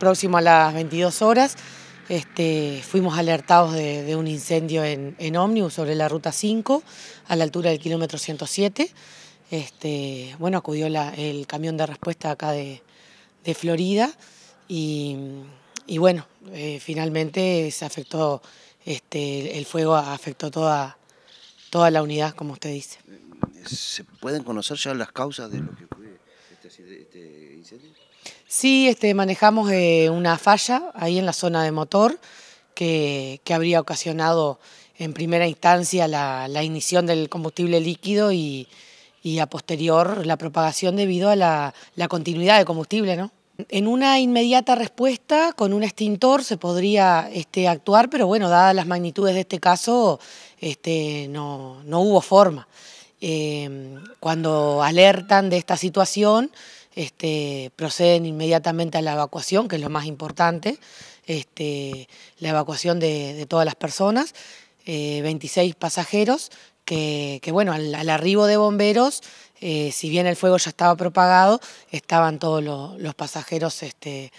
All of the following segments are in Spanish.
próximo a las 22 horas, este, fuimos alertados de, un incendio en, ómnibus sobre la ruta 5, a la altura del kilómetro 107. Este, bueno, acudió el camión de respuesta acá de, Florida y, bueno, eh, finalmente se afectó, este, el fuego afectó toda, toda la unidad, como usted dice. ¿Se pueden conocer ya las causas de lo este, sí, este, manejamos eh, una falla ahí en la zona de motor que, habría ocasionado en primera instancia la, la ignición del combustible líquido y, a posterior la propagación debido a la, continuidad de combustible, ¿no? En una inmediata respuesta, con un extintor se podría este, actuar, pero bueno, dadas las magnitudes de este caso, este, no, no hubo forma. Em, cuando alertan de esta situación, este, proceden inmediatamente a la evacuación, que es lo más importante, este, la evacuación de, todas las personas, 26 eh, pasajeros, que, bueno, al, arribo de bomberos, eh, si bien el fuego ya estaba propagado, estaban todos los pasajeros este,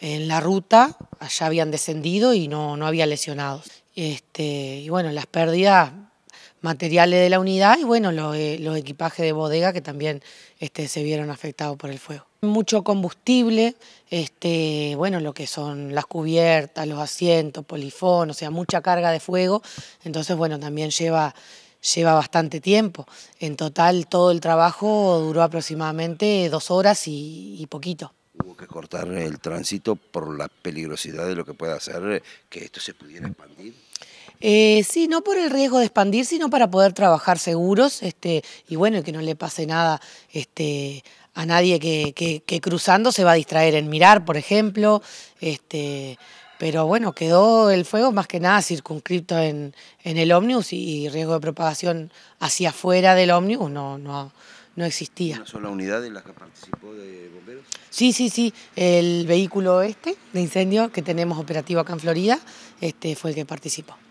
en la ruta, allá habían descendido y no, no había lesionados. y bueno, las pérdidas materiales de la unidad y bueno, eh, los, equipajes de bodega que también este, se vieron afectados por el fuego. Mucho combustible, este, bueno, lo que son las cubiertas, los asientos, polifón, o sea, mucha carga de fuego, entonces bueno, también lleva, lleva bastante tiempo. En total todo el trabajo duró aproximadamente dos horas y, poquito. Hubo que cortar el tránsito por la peligrosidad de lo que pueda hacer eh, que esto se pudiera expandir. Eh, sí, no por el riesgo de expandir, sino para poder trabajar seguros este, y bueno, que no le pase nada este, a nadie que, que, cruzando se va a distraer en mirar, por ejemplo. Este, pero bueno, quedó el fuego más que nada circunscrito en, el ómnibus y, riesgo de propagación hacia afuera del ómnibus no, no, no existía. ¿Una sola unidad en las que participó de bomberos? Sí, sí, sí. El vehículo este de incendio que tenemos operativo acá en Florida este, fue el que participó.